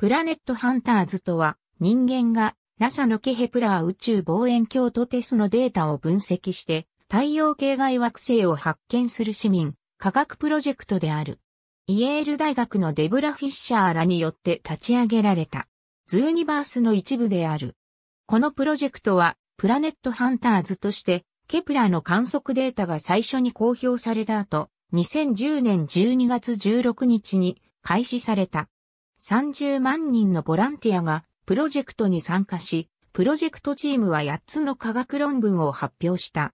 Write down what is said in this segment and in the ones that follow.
プラネットハンターズとは、人間が NASA のケヘプラー宇宙望遠鏡とテスのデータを分析して、太陽系外惑星を発見する市民、科学プロジェクトである。イエール大学のデブラ・フィッシャーらによって立ち上げられた、ズーニバースの一部である。このプロジェクトは、プラネットハンターズとして、ケプラーの観測データが最初に公表された後、2010年12月16日に開始された。30万人のボランティアがプロジェクトに参加し、プロジェクトチームは8つの科学論文を発表した。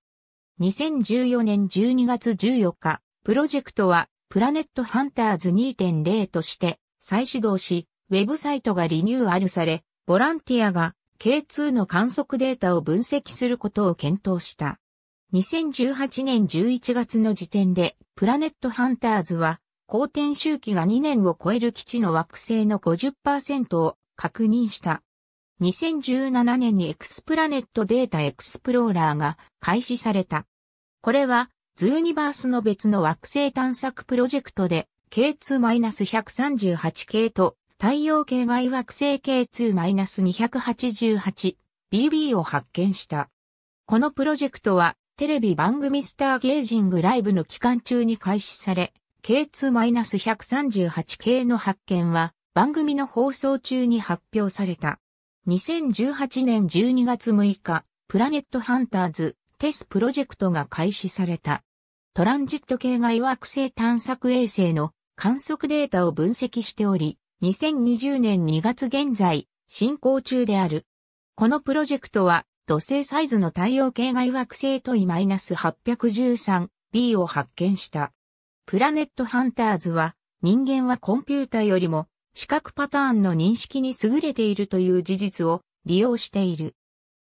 2014年12月14日、プロジェクトはプラネットハンターズ2.0として再始動し、ウェブサイトがリニューアルされ、ボランティアが K2 の観測データを分析することを検討した。2018年11月の時点でプラネットハンターズは公転周期が2年を超える基地の惑星の50%を確認した。2017年にエクスプラネットデータエクスプローラーが開始された。これは、ズーニバースの別の惑星探索プロジェクトで、K2-138 系と太陽系外惑星 K2-288BB を発見した。このプロジェクトはテレビ番組スターゲージングライブの期間中に開始され、K2-138 系の発見は番組の放送中に発表された。2018年12月6日、プラネットハンターズテスプロジェクトが開始された。トランジット系外惑星探索衛星の観測データを分析しており、2020年2月現在、進行中である。このプロジェクトは、土星サイズの太陽系外惑星トイ -813b を発見した。プラネットハンターズは、人間はコンピュータよりも、視覚パターンの認識に優れているという事実を利用している。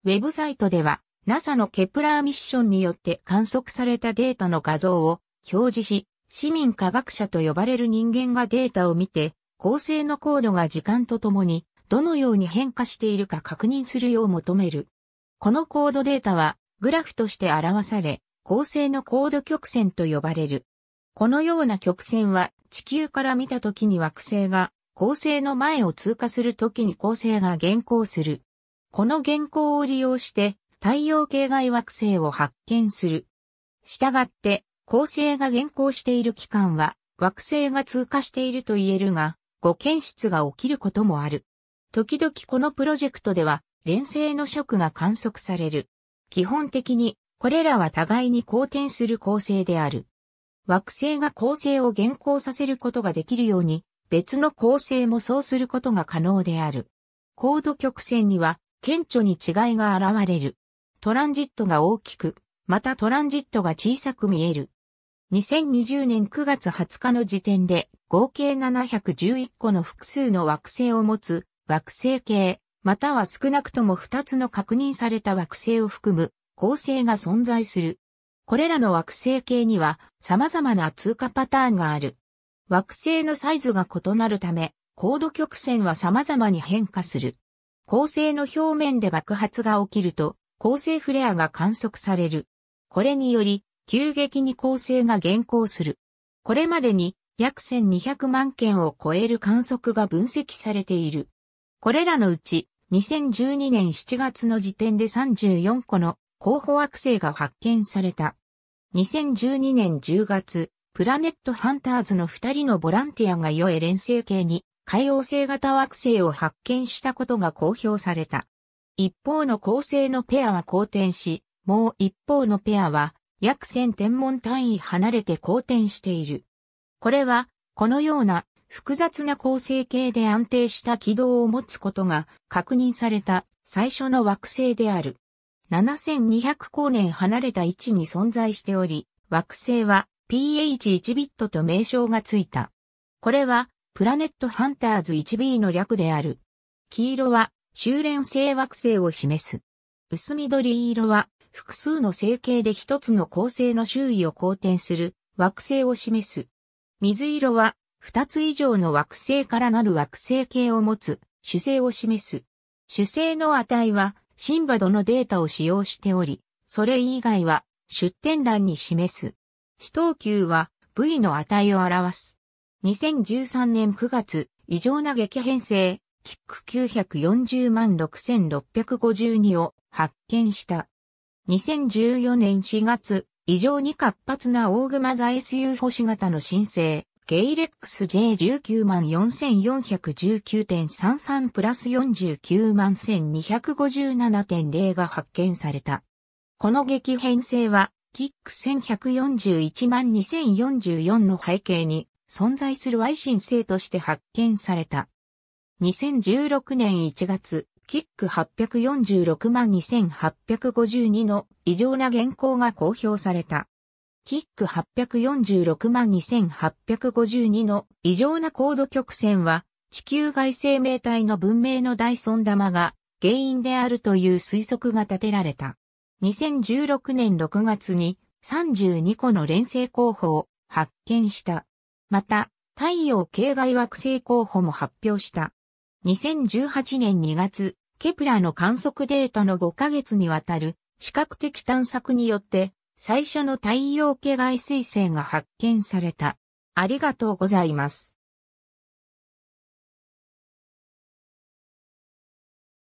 ウェブサイトでは、NASA のケプラーミッションによって観測されたデータの画像を表示し、市民科学者と呼ばれる人間がデータを見て、構成の高度が時間とともに、どのように変化しているか確認するよう求める。このコードデータは、グラフとして表され、構成のコード曲線と呼ばれる。このような曲線は地球から見た時に惑星が恒星の前を通過する時に恒星が現行する。この現行を利用して太陽系外惑星を発見する。したがって恒星が現行している期間は惑星が通過していると言えるが、誤検出が起きることもある。時々このプロジェクトでは、連星の色が観測される。基本的に、これらは互いに好転する構成である。惑星が構成を現行させることができるように、別の構成もそうすることが可能である。高度曲線には、顕著に違いが現れる。トランジットが大きく、またトランジットが小さく見える。2020年9月20日の時点で、合計711個の複数の惑星を持つ、惑星系、または少なくとも2つの確認された惑星を含む、構成が存在する。これらの惑星系には様々な通過パターンがある。惑星のサイズが異なるため、高度曲線は様々に変化する。恒星の表面で爆発が起きると、恒星フレアが観測される。これにより、急激に恒星が減光する。これまでに約1200万件を超える観測が分析されている。これらのうち、2012年7月の時点で34個の候補惑星が発見された。2012年10月、プラネットハンターズの2人のボランティアが良い連星系に海王星型惑星を発見したことが公表された。一方の恒星のペアは好転し、もう一方のペアは約1000天文単位離れて好転している。これは、このような複雑な構成形で安定した軌道を持つことが確認された最初の惑星である。7200光年離れた位置に存在しており、惑星は PH1 ビットと名称がついた。これはプラネットハンターズ 1B の略である。黄色は修練星惑星を示す。薄緑色は複数の星系で一つの恒星の周囲を公転する惑星を示す。水色は二つ以上の惑星からなる惑星系を持つ主星を示す。主星の値はシンバドのデータを使用しており、それ以外は出展欄に示す。死等級は V の値を表す。2013年9月、異常な激変性、キック940万6652を発見した。2014年4月、異常に活発な大熊座 SU 星型の申請、ゲイレックス J19 万4419.33プラス49万1257.0が発見された。この激変性は、キック1141万2044の背景に存在する Y 新性として発見された。2016年1月、キック846万2852の異常な原稿が公表された。キック846万2852の異常な高度曲線は地球外生命体の文明の大損玉が原因であるという推測が立てられた。2016年6月に32個の連星候補を発見した。また、太陽系外惑星候補も発表した。2018年2月、ケプラの観測データの5ヶ月にわたる視覚的探索によって最初の太陽系外彗星が発見された。ありがとうございます。